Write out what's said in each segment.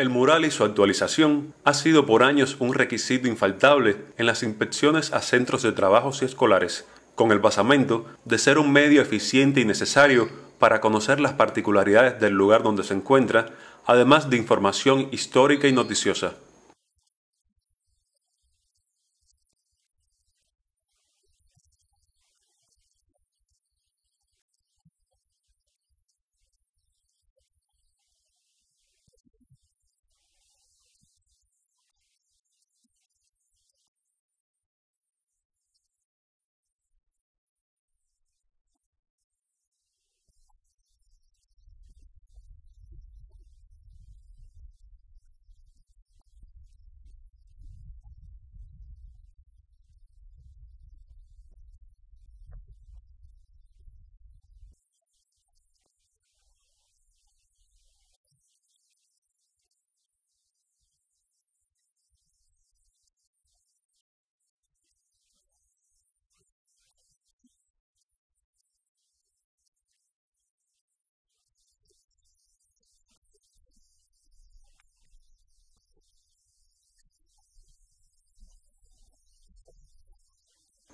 El mural y su actualización ha sido por años un requisito infaltable en las inspecciones a centros de trabajos y escolares, con el basamento de ser un medio eficiente y necesario para conocer las particularidades del lugar donde se encuentra, además de información histórica y noticiosa.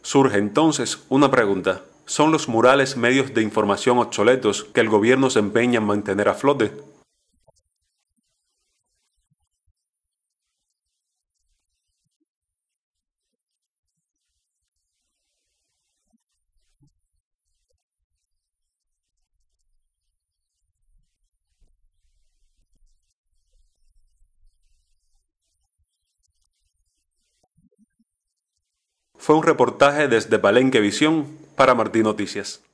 Surge entonces una pregunta. ¿Son los murales medios de información obsoletos que el gobierno se empeña en mantener a flote? fue un reportaje desde Palenque Visión para Martín Noticias.